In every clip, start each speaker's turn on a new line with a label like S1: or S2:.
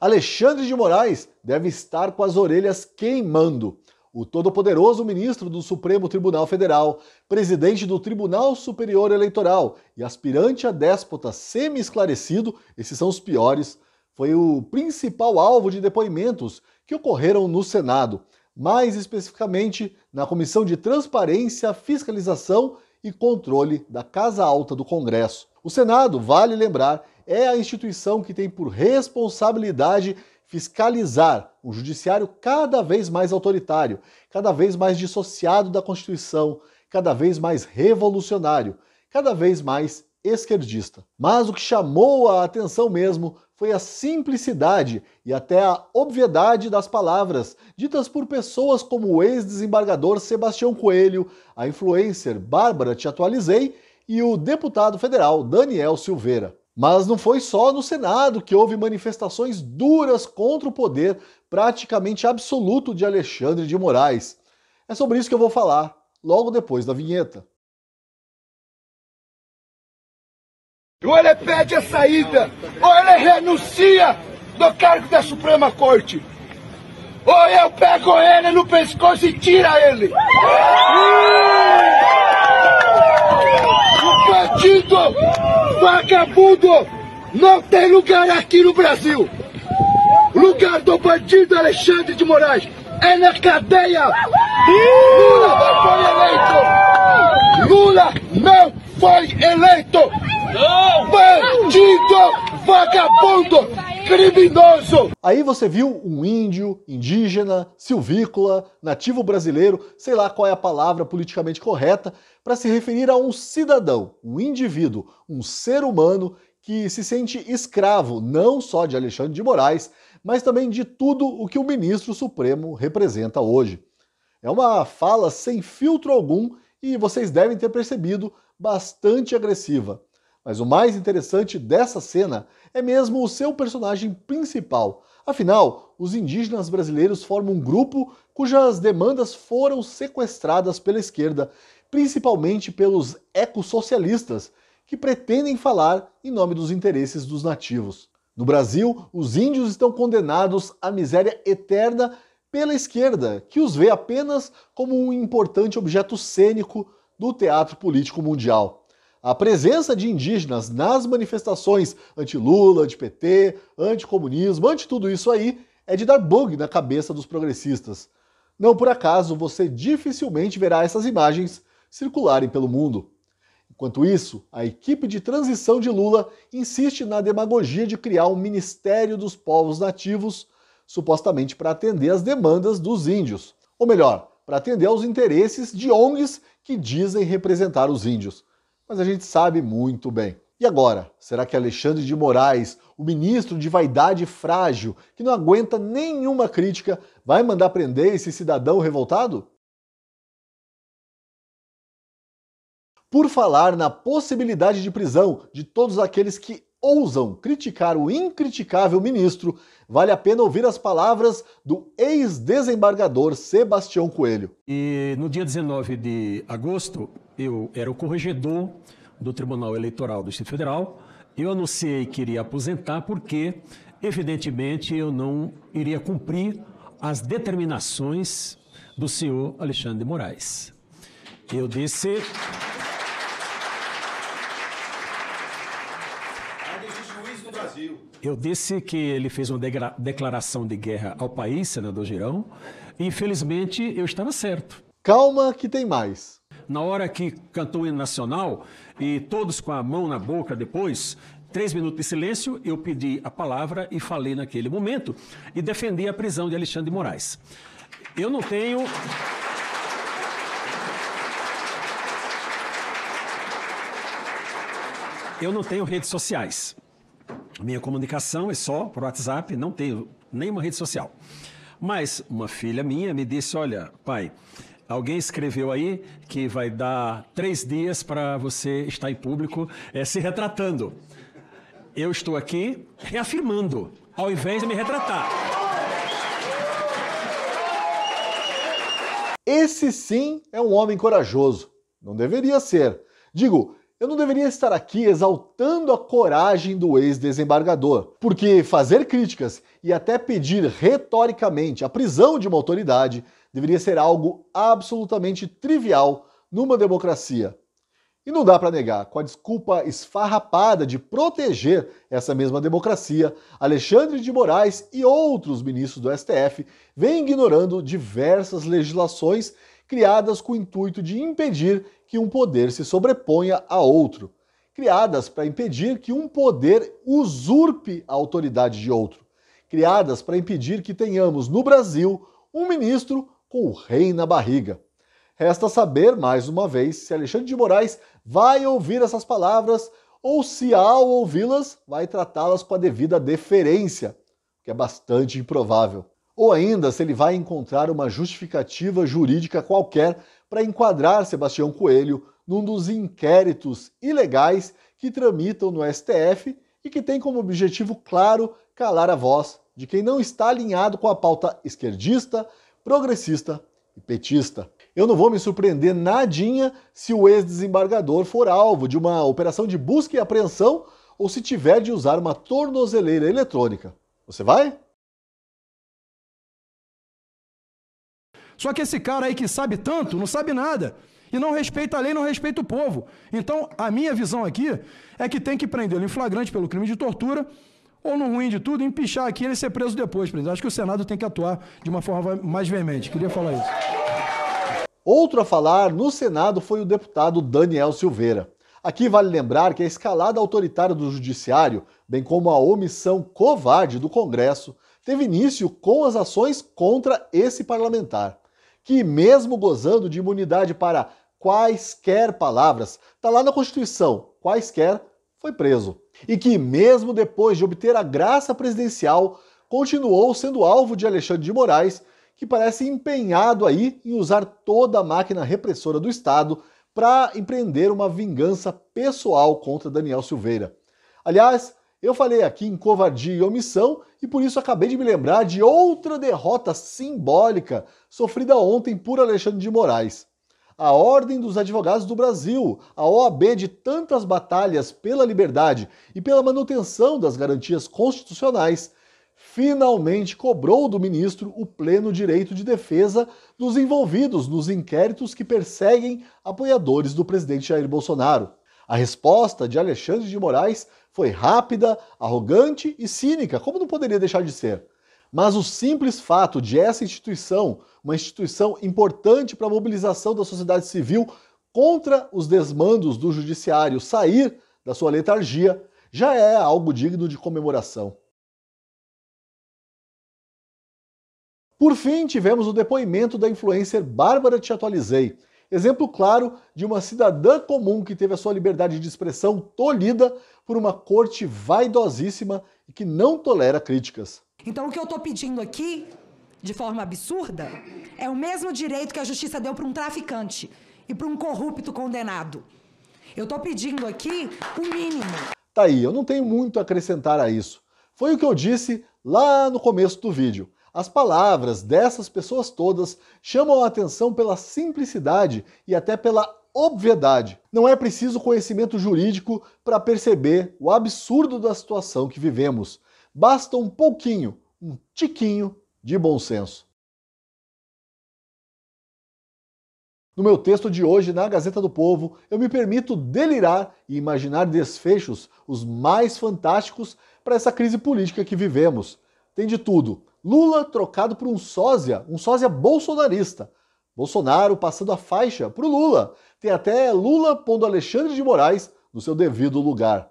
S1: Alexandre de Moraes deve estar com as orelhas queimando. O todo-poderoso ministro do Supremo Tribunal Federal, presidente do Tribunal Superior Eleitoral e aspirante a déspota semi-esclarecido, esses são os piores, foi o principal alvo de depoimentos que ocorreram no Senado, mais especificamente na Comissão de Transparência, Fiscalização e Controle da Casa Alta do Congresso. O Senado, vale lembrar, é a instituição que tem por responsabilidade fiscalizar um judiciário cada vez mais autoritário, cada vez mais dissociado da Constituição, cada vez mais revolucionário, cada vez mais esquerdista. Mas o que chamou a atenção mesmo foi a simplicidade e até a obviedade das palavras ditas por pessoas como o ex-desembargador Sebastião Coelho, a influencer Bárbara Te Atualizei e o deputado federal Daniel Silveira. Mas não foi só no Senado que houve manifestações duras contra o poder praticamente absoluto de Alexandre de Moraes. É sobre isso que eu vou falar logo depois da vinheta. Ou ele pede a saída, ou ele renuncia do cargo da Suprema Corte. Ou eu pego ele no pescoço e tira ele. O partido. Vagabundo não tem lugar aqui no Brasil. Lugar do bandido Alexandre de Moraes é na cadeia. Lula não foi eleito. Lula não foi eleito. Bandido, vagabundo, criminoso! Aí você viu um índio, indígena, silvícola, nativo brasileiro, sei lá qual é a palavra politicamente correta, para se referir a um cidadão, um indivíduo, um ser humano que se sente escravo não só de Alexandre de Moraes, mas também de tudo o que o ministro supremo representa hoje. É uma fala sem filtro algum e vocês devem ter percebido bastante agressiva. Mas o mais interessante dessa cena é mesmo o seu personagem principal. Afinal, os indígenas brasileiros formam um grupo cujas demandas foram sequestradas pela esquerda, principalmente pelos ecossocialistas, que pretendem falar em nome dos interesses dos nativos. No Brasil, os índios estão condenados à miséria eterna pela esquerda, que os vê apenas como um importante objeto cênico do teatro político mundial. A presença de indígenas nas manifestações anti-Lula, anti-PT, anti-comunismo, anti tudo isso aí, é de dar bug na cabeça dos progressistas. Não por acaso você dificilmente verá essas imagens circularem pelo mundo. Enquanto isso, a equipe de transição de Lula insiste na demagogia de criar um Ministério dos Povos Nativos, supostamente para atender às demandas dos índios. Ou melhor, para atender aos interesses de ONGs que dizem representar os índios mas a gente sabe muito bem. E agora? Será que Alexandre de Moraes, o ministro de vaidade frágil, que não aguenta nenhuma crítica, vai mandar prender esse cidadão revoltado? Por falar na possibilidade de prisão de todos aqueles que ousam criticar o incriticável ministro, vale a pena ouvir as palavras do ex-desembargador Sebastião Coelho. E no dia 19 de agosto, eu era o corregedor do Tribunal
S2: Eleitoral do Distrito Federal. Eu anunciei que iria aposentar porque, evidentemente, eu não iria cumprir as determinações do senhor Alexandre de Moraes. Eu disse. Eu disse que ele fez uma declaração de guerra ao país, senador Girão, e infelizmente eu estava certo. Calma que tem mais. Na hora que cantou o hino nacional e todos com a mão na boca depois, três minutos de silêncio, eu pedi a palavra e falei naquele momento e defendi a prisão de Alexandre de Moraes. Eu não tenho. Eu não tenho redes sociais. Minha comunicação é só por WhatsApp, não tenho nenhuma rede social. Mas uma filha minha me disse: Olha, pai, Alguém escreveu aí que vai dar três dias para você estar em público é, se retratando. Eu estou aqui reafirmando, ao invés de me
S1: retratar. Esse sim é um homem corajoso. Não deveria ser. Digo, eu não deveria estar aqui exaltando a coragem do ex-desembargador, porque fazer críticas e até pedir retoricamente a prisão de uma autoridade deveria ser algo absolutamente trivial numa democracia. E não dá para negar, com a desculpa esfarrapada de proteger essa mesma democracia, Alexandre de Moraes e outros ministros do STF vêm ignorando diversas legislações criadas com o intuito de impedir que um poder se sobreponha a outro, criadas para impedir que um poder usurpe a autoridade de outro, criadas para impedir que tenhamos no Brasil um ministro com o rei na barriga. Resta saber, mais uma vez, se Alexandre de Moraes vai ouvir essas palavras ou se, ao ouvi-las, vai tratá-las com a devida deferência, que é bastante improvável ou ainda se ele vai encontrar uma justificativa jurídica qualquer para enquadrar Sebastião Coelho num dos inquéritos ilegais que tramitam no STF e que tem como objetivo claro calar a voz de quem não está alinhado com a pauta esquerdista, progressista e petista. Eu não vou me surpreender nadinha se o ex-desembargador for alvo de uma operação de busca e apreensão ou se tiver de usar uma tornozeleira eletrônica. Você vai? Só que esse cara aí que sabe
S2: tanto, não sabe nada. E não respeita a lei, não respeita o povo. Então, a minha visão aqui é que tem que prendê-lo em flagrante pelo crime de tortura, ou no ruim de tudo, empichar aqui e ele ser preso depois, presidente. Acho que o Senado tem que atuar de uma forma mais veemente. Queria falar isso.
S1: Outro a falar no Senado foi o deputado Daniel Silveira. Aqui vale lembrar que a escalada autoritária do Judiciário, bem como a omissão covarde do Congresso, teve início com as ações contra esse parlamentar que, mesmo gozando de imunidade para quaisquer palavras, está lá na Constituição, quaisquer, foi preso. E que, mesmo depois de obter a graça presidencial, continuou sendo alvo de Alexandre de Moraes, que parece empenhado aí em usar toda a máquina repressora do Estado para empreender uma vingança pessoal contra Daniel Silveira. Aliás, eu falei aqui em covardia e omissão e por isso acabei de me lembrar de outra derrota simbólica sofrida ontem por Alexandre de Moraes. A Ordem dos Advogados do Brasil, a OAB de tantas batalhas pela liberdade e pela manutenção das garantias constitucionais, finalmente cobrou do ministro o pleno direito de defesa dos envolvidos nos inquéritos que perseguem apoiadores do presidente Jair Bolsonaro. A resposta de Alexandre de Moraes foi rápida, arrogante e cínica, como não poderia deixar de ser. Mas o simples fato de essa instituição, uma instituição importante para a mobilização da sociedade civil contra os desmandos do judiciário, sair da sua letargia, já é algo digno de comemoração. Por fim, tivemos o depoimento da influencer Bárbara Te Atualizei, Exemplo claro de uma cidadã comum que teve a sua liberdade de expressão tolhida por uma corte vaidosíssima e que não tolera críticas. Então o que eu estou pedindo aqui, de forma absurda, é o mesmo direito que a justiça deu para um traficante e para um corrupto condenado. Eu estou pedindo aqui o mínimo. Tá aí, eu não tenho muito a acrescentar a isso. Foi o que eu disse lá no começo do vídeo. As palavras dessas pessoas todas chamam a atenção pela simplicidade e até pela obviedade. Não é preciso conhecimento jurídico para perceber o absurdo da situação que vivemos. Basta um pouquinho, um tiquinho de bom senso. No meu texto de hoje na Gazeta do Povo, eu me permito delirar e imaginar desfechos os mais fantásticos para essa crise política que vivemos. Tem de tudo, Lula trocado por um sósia, um sósia bolsonarista. Bolsonaro passando a faixa para o Lula. Tem até Lula pondo Alexandre de Moraes no seu devido lugar.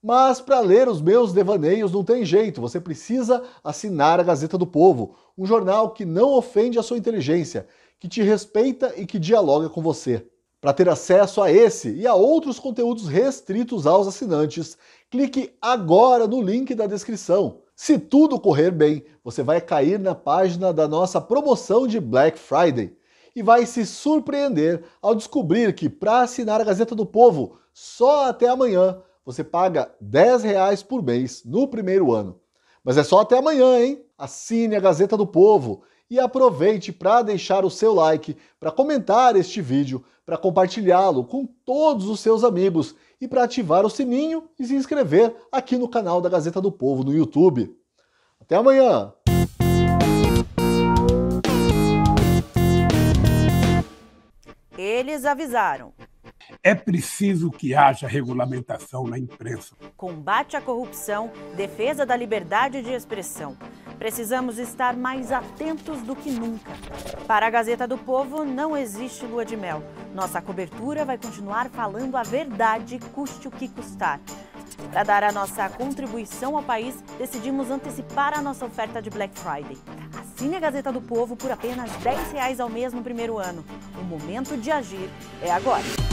S1: Mas para ler os meus devaneios não tem jeito, você precisa assinar a Gazeta do Povo, um jornal que não ofende a sua inteligência, que te respeita e que dialoga com você. Para ter acesso a esse e a outros conteúdos restritos aos assinantes, clique agora no link da descrição. Se tudo correr bem, você vai cair na página da nossa promoção de Black Friday e vai se surpreender ao descobrir que para assinar a Gazeta do Povo só até amanhã você paga R$10 por mês no primeiro ano. Mas é só até amanhã, hein? Assine a Gazeta do Povo e aproveite para deixar o seu like, para comentar este vídeo, para compartilhá-lo com todos os seus amigos e para ativar o sininho e se inscrever aqui no canal da Gazeta do Povo no YouTube. Até amanhã! Eles avisaram.
S2: É preciso que haja regulamentação na imprensa.
S1: Combate à corrupção, defesa da liberdade de expressão. Precisamos estar mais atentos do que nunca. Para a Gazeta do Povo, não existe lua de mel. Nossa cobertura vai continuar falando a verdade, custe o que custar. Para dar a nossa contribuição ao país, decidimos antecipar a nossa oferta de Black Friday. Assine a Gazeta do Povo por apenas R$ 10 ao mês no primeiro ano. O momento de agir é agora.